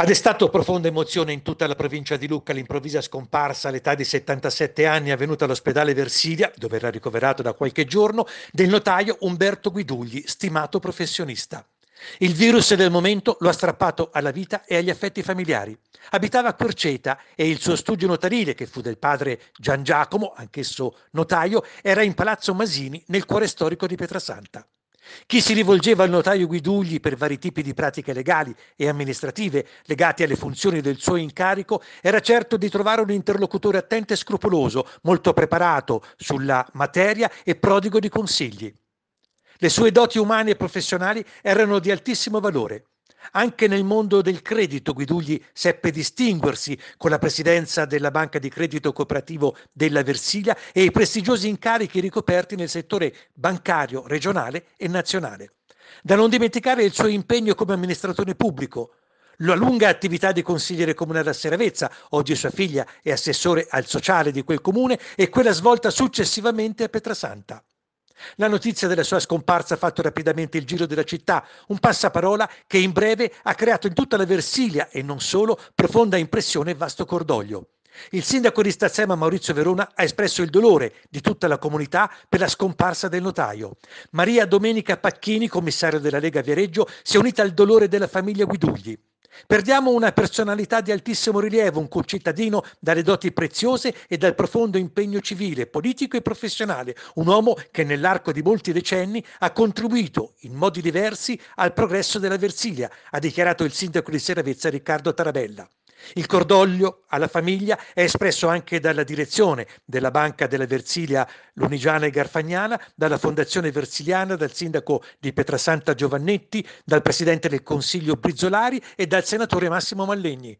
Ha destato profonda emozione in tutta la provincia di Lucca l'improvvisa scomparsa all'età di 77 anni avvenuta all'ospedale Versilia, dove era ricoverato da qualche giorno, del notaio Umberto Guidugli, stimato professionista. Il virus del momento lo ha strappato alla vita e agli affetti familiari. Abitava a Querceta e il suo studio notarile, che fu del padre Gian Giacomo, anch'esso notaio, era in Palazzo Masini nel cuore storico di Pietrasanta. Chi si rivolgeva al notaio Guidugli per vari tipi di pratiche legali e amministrative legate alle funzioni del suo incarico era certo di trovare un interlocutore attento e scrupoloso, molto preparato sulla materia e prodigo di consigli. Le sue doti umane e professionali erano di altissimo valore. Anche nel mondo del credito Guidugli seppe distinguersi con la presidenza della Banca di Credito Cooperativo della Versilia e i prestigiosi incarichi ricoperti nel settore bancario regionale e nazionale. Da non dimenticare il suo impegno come amministratore pubblico, la lunga attività di consigliere comunale a Seravezza, oggi sua figlia è assessore al sociale di quel comune, e quella svolta successivamente a Petrasanta. La notizia della sua scomparsa ha fatto rapidamente il giro della città, un passaparola che in breve ha creato in tutta la Versilia e non solo profonda impressione e vasto cordoglio. Il sindaco di Stazzema Maurizio Verona ha espresso il dolore di tutta la comunità per la scomparsa del notaio. Maria Domenica Pacchini, commissario della Lega Viareggio, si è unita al dolore della famiglia Guidugli. Perdiamo una personalità di altissimo rilievo, un concittadino dalle doti preziose e dal profondo impegno civile, politico e professionale, un uomo che nell'arco di molti decenni ha contribuito in modi diversi al progresso della Versilia, ha dichiarato il sindaco di Seravezza Riccardo Tarabella. Il cordoglio alla famiglia è espresso anche dalla direzione della Banca della Versilia Lunigiana e Garfagnana, dalla Fondazione Versiliana, dal sindaco di Pietrasanta Giovannetti, dal presidente del Consiglio Brizzolari e dal senatore Massimo Mallegni.